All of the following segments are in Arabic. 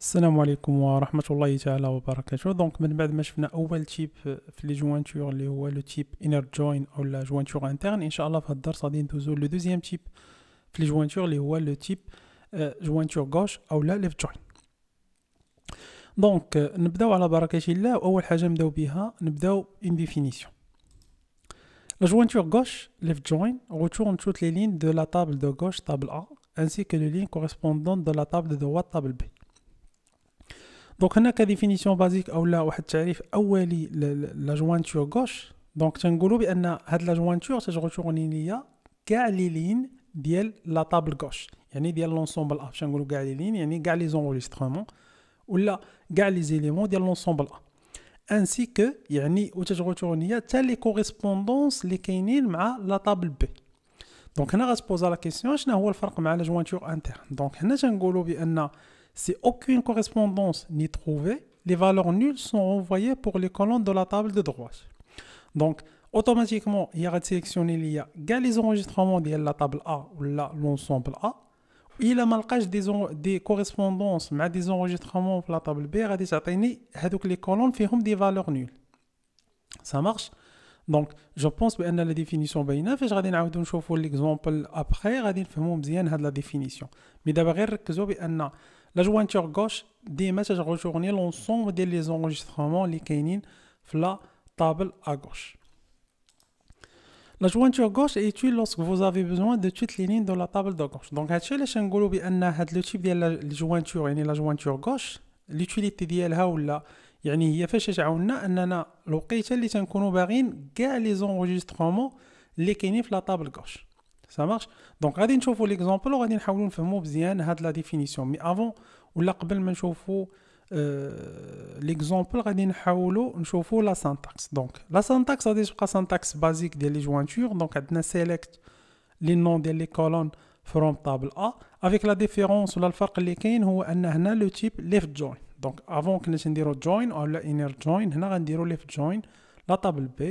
السلام عليكم ورحمه الله تعالى وبركاته دونك من بعد ما شفنا اول تيب في لي جوانتور اللي هو لو تيب انر جوين او لا جوانتور انترن ان شاء الله في هذا الدرس غادي ندوزو لو دوزيام تيب في لي جوانتور اللي هو لو تيب آه، جوانتور غوش او لا ليف جوين دونك نبداو على بركه الله واول حاجه نبداو بها نبداو ان ديفينيسيون لا جوانتور غوش ليف جوين retourne توت لي لين دو لا طابل دو غوش طابل ا ainsi que les lignes correspondantes de la table de droite, table B. دونك هنا كديفينيسيون بازيك اولا واحد التعريف اولي لا جوانتور غوش دونك تنقولوا بان هاد لا جوانتور تجغوتورني ليا كاع لي لين ديال لا طابل غوش يعني ديال لونسومبل ا باش نقولوا كاع لي لين يعني كاع لي زونغوليسترومون ولا كاع لي زيليمون ديال لونسومبل ا انسي كو يعني وتجغوتورني حتى لي كوريسبوندونس لي كاينين مع لا طابل بي دونك هنا غتبوزا لا كيسيون شنو هو الفرق مع لا جوانتور انتر دونك هنا تنقولوا بان Si aucune correspondance n'est trouvée, les valeurs nulles sont envoyées pour les colonnes de la table de droite. Donc, automatiquement, il y a sélectionné il y les enregistrements de la table A ou l'ensemble A. Il a malquage des, correspondances, mais des enregistrements de la table B, il a donc les colonnes feront des valeurs nulles. Ça marche Donc, je pense que la définition est bien. Je vais vous l'exemple après, je vais vous la définition. Mais d'abord, je vais vous la jointure gauche des messages retournés l'ensemble des enregistrements les canines la table à gauche la jointure gauche est utile lorsque vous avez besoin de toutes les lignes de la table de gauche donc à chaque que globe en a le type de la jointure et la jointure gauche l'utilité d'elle ou là يعني هي فاش عاوننا اننا الوقيته اللي تنكونوا باغين كاع les enregistrements اللي كاينين في table طابل gauche. Ça marche Donc, on va voir l'exemple et on va essayer de comprendre la définition. Mais avant, ou avant de voir l'exemple, on va essayer de voir la syntaxe. Donc, la syntaxe, c'est la syntaxe basique des jointures. Donc, on select les noms des colonnes la table A. Avec la différence ou la qui est, c'est le type left join. Donc, avant, que on va dire join ou inner join. On va dire left join, la table B.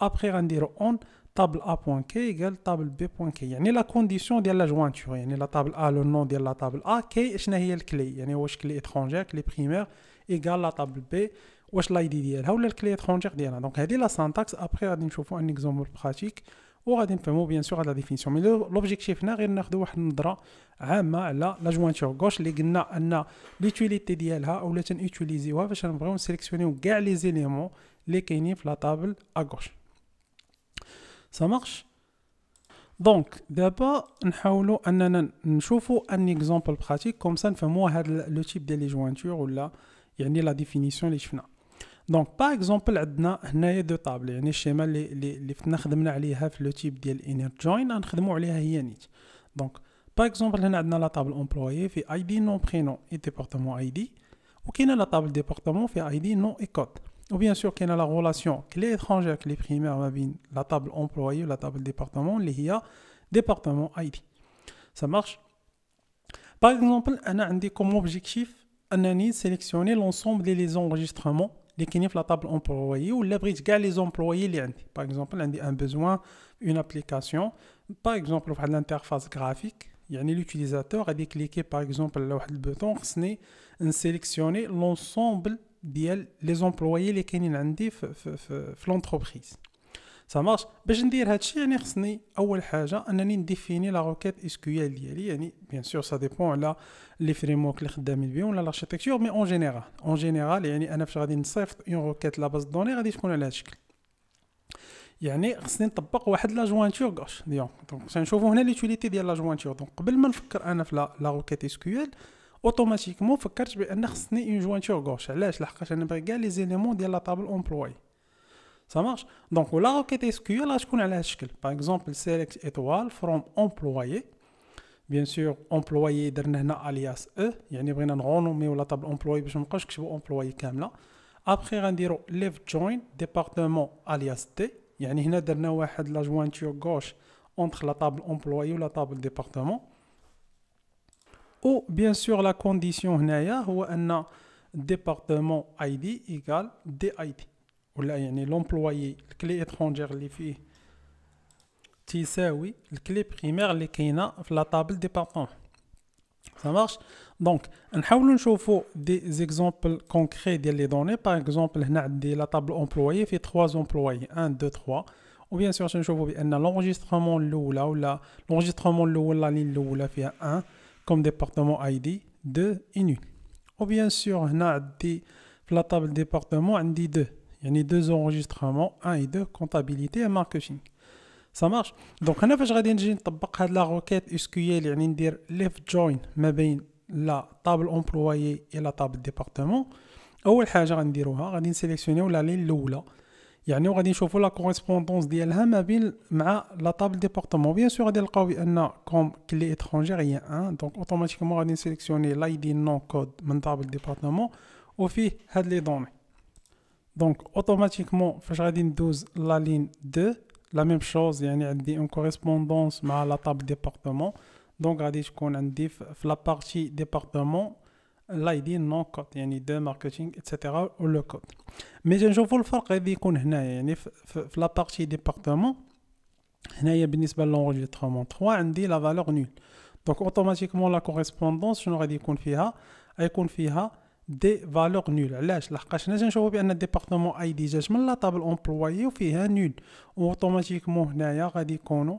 Après, on va on. طابل ا بوان كي يقال طابل بي بوان كي يعني لا كونديسيون ديال لا جوانتور يعني لا طابل ا لو نون ديال لا طابل ا كي شنو هي الكلي يعني واش كلي اترونجير كلي بريمير ايكال لا طابل بي واش لاي دي ديالها ولا الكلي اترونجير ديالها دونك هذه لا سانتاكس ابخي غادي نشوفوا ان اكزومبل براتيك وغادي نفهموا بيان سور هاد لا ديفينيسيون مي لوبجيكتيف هنا غير ناخذ واحد النظره عامه على لا جوانتور غوش اللي قلنا ان ليتيليتي ديالها اولا تنوتيليزيوها فاش نبغيو نسيليكسيونيو كاع لي زيليمون اللي كاينين في لا طابل ا Ça marche دونك دابا نحاولوا اننا نشوفوا ان اكزومبل براتيك كوم سا نفهموا هذا لو تيب ديال لي جوانتور ولا يعني لا ديفينيسيون اللي شفنا دونك با اكزومبل عندنا هنايا دو طابل يعني الشيما اللي اللي فتنا خدمنا عليها في لو تيب ديال انير جوين غنخدموا عليها هي نيت دونك با اكزومبل هنا عندنا لا طابل امبلوي في اي دي نو برينو اي ديبارتمون اي دي وكاينه لا طابل ديبارتمون في اي دي نو اي كود Ou bien sûr, qu'il y a la relation clé étrangère avec les primaires, la table employée, la table département, les IA, département ID. Ça marche Par exemple, on a comme objectif de sélectionner l'ensemble des enregistrements les de la table employée ou l'abrite gars les employés par exemple on a un besoin une application par exemple on l'interface graphique يعني l'utilisateur a cliquer par exemple le bouton sélectionner l'ensemble ديال لي زومبلويي اللي كاينين عندي في في في, في لونتربريز سا مارش باش ندير هادشي يعني خصني اول حاجه انني نديفيني لا روكيت اس كيو ال ديالي يعني بيان سور سا ديبون على لي فريم ورك اللي خدامين بهم ولا لاركتيكتور مي اون جينيرال اون جينيرال يعني انا فاش غادي نصيفط اون روكيت لا باز دوني غادي تكون على هاد الشكل يعني خصني نطبق واحد لا جوانتور غوش ديون دونك سنشوفو هنا ليتيليتي ديال لا جوانتور دونك قبل ما نفكر انا في لا روكيت اس كيو ال automatiquement, faut que je vais une jointure gauche. Là, je l'achète avec les éléments de la table employé. Ça marche. Donc la requête ce qu'il a Je connais Par exemple, select étoile from employé. Bien sûr, employé est alias e. Je veux dire un renommer la table employé. Je suis mon quest employé Après, je dire left join département alias t. Je veux dire, une jointure gauche entre la table employé et la table département. Ou bien sûr, la condition هنايا هو أن département ID égale DID. ولا l'employé, la clé étrangère اللي فيه la الكلي بريمير اللي كاينه في la table département. Ça marche Donc, نحاولوا نشوفوا des exemples concrets de les données. Par exemple, هنا عندي la table employée fait 3 employés. 1, 2, 3. Ou bien sûr, نشوفوا بأن l'enregistrement الأولى ولا l'enregistrement الأولى لا فيها 1 comme département ID de INU. Ou bien sûr, on a dit la table département ND2. Il y a deux enregistrements, 1 et 2, comptabilité et marketing. Ça marche. Donc, on a faire la requête SQL, on a dire left join, mais la table employée et la table département. Ou le on a dit sélectionner la ligne l'oula. يعني وغادي نشوفوا لا كوريسبوندونس ديالها ما بين مع لا طابل ديبارتمون بيان سور غادي نلقاو بان كوم كلي اترونجير هي ان دونك اوتوماتيكمون غادي نسيليكسيوني لاي دي نون كود من طابل ديبارتمون وفيه هاد لي دوني دونك اوتوماتيكمون فاش غادي ندوز لا لين 2 لا ميم شوز يعني عندي اون كوريسبوندونس مع لا طابل ديبارتمون دونك غادي تكون عندي في لا بارتي ديبارتمون لايدي نون كود يعني دو ماركتينغ اتسيتيرا لو كود مي تنشوفوا الفرق غادي يكون هنايا يعني في لا بارتي ديبارتمون هنايا بالنسبه للونجسترومون 3 عندي لا فالور نول دونك اوتوماتيكمون لا كوريسبوندونس شنو غادي يكون فيها غيكون فيها دي فالور نول علاش لحقاش حنا تنشوفوا بان الديبارتمون اي دي جات من لا طابل امبلويي وفيها نول اوتوماتيكمون هنايا غادي يكونوا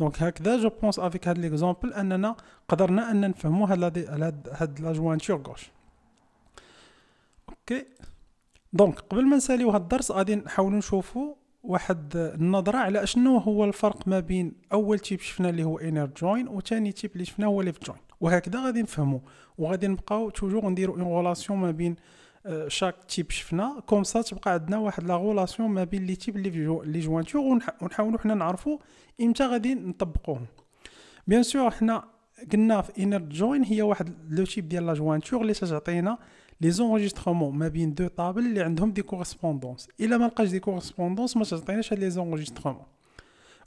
دونك هكذا جو بونس افيك هاد ليكزومبل اننا قدرنا ان نفهمو هاد هاد هاد لا جوانتور غوش اوكي دونك قبل ما نساليو هاد الدرس غادي نحاولو نشوفو واحد النظره على شنو هو الفرق ما بين اول تيب شفنا اللي هو انر جوين وثاني تيب اللي شفنا هو ليف جوين وهكذا غادي نفهمو وغادي نبقاو توجور نديرو اون ما بين شاك تيب شفنا كوم سا تبقى عندنا واحد لا غولاسيون ما بين لي تيب لي لي جوانتور ونحاولوا حنا نعرفوا امتى غادي نطبقوهم بيان سور حنا قلنا في انر جوين هي واحد لو تيب ديال لا جوانتور اللي تعطينا لي زونغيسترومون ما بين دو طابل اللي عندهم دي كوريسبوندونس الا ما لقاش دي كوريسبوندونس ما تعطيناش هاد لي زونغيسترومون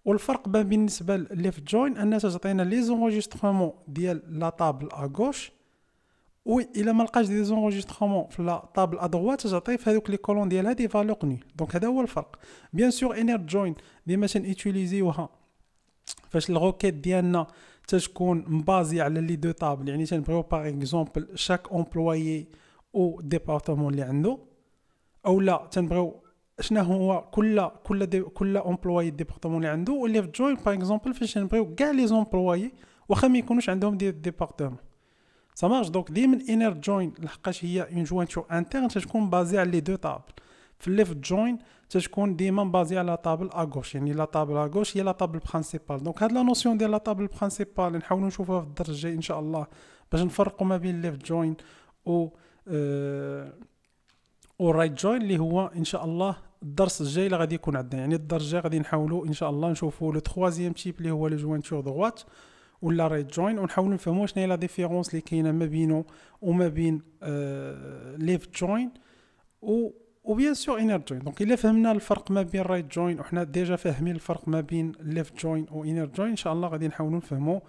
والفرق بين بالنسبه لليفت جوين انها تعطينا لي زونغيسترومون ديال لا طابل اغوش وي الا ما لقاش دي زونجيسترومون في لا طابل ادروات تعطيه في هذوك لي كولون ديالها دي فالور كوني دونك هذا هو الفرق بيان سور انير جوين ديما تنيوتيليزيوها فاش الروكيت ديالنا تتكون مبازي على لي دو طابل يعني تنبغيو باغ اكزومبل شاك امبلويي او ديبارتمون اللي عنده او لا تنبغيو شنو هو كل كل دي كل امبلوي ديبارتمون اللي عنده واللي في جوين باغ اكزومبل فاش تنبغيو كاع لي زومبلوي واخا ما يكونوش عندهم دي ديبارتمون سا مارش دونك ديما الانر جوين لحقاش هي اون جوانتور انترن تتكون بازي على لي دو طابل في الليفت جوين تتكون ديما بازي على طابل اغوش يعني لا طابل اغوش هي لا طابل برينسيبال دونك هاد لا نوسيون ديال لا طابل برينسيبال نحاولوا نشوفوها في الدرس الجاي ان شاء الله باش نفرقوا ما بين ليفت جوين و او رايت جوين اللي هو ان شاء الله الدرس الجاي اللي غادي يكون عندنا يعني الدرس الجاي غادي نحاولوا ان شاء الله نشوفوا لو تخوازيام تيب اللي هو لو جوانتور دغوات ولا ريت جوين ونحاولوا نفهموا شنو هي لا ديفيرونس اللي كاينه ما بينه وما بين ليفت آه، جوين و بيان سور انر جوين دونك الا فهمنا الفرق ما بين رايت جوين وحنا ديجا فاهمين الفرق ما بين ليفت جوين و انر جوين ان شاء الله غادي نحاولوا نفهموا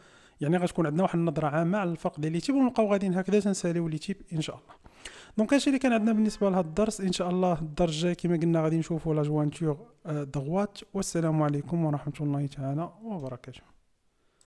يعني غتكون عندنا واحد النظره عامه على الفرق ديال لي ونبقاو غاديين هكذا تنساليو لي ان شاء الله دونك هادشي اللي كان عندنا بالنسبه لهذا الدرس ان شاء الله الدرس الجاي كما قلنا غادي نشوفوا لا جوانتور دغوات والسلام عليكم ورحمه الله تعالى وبركاته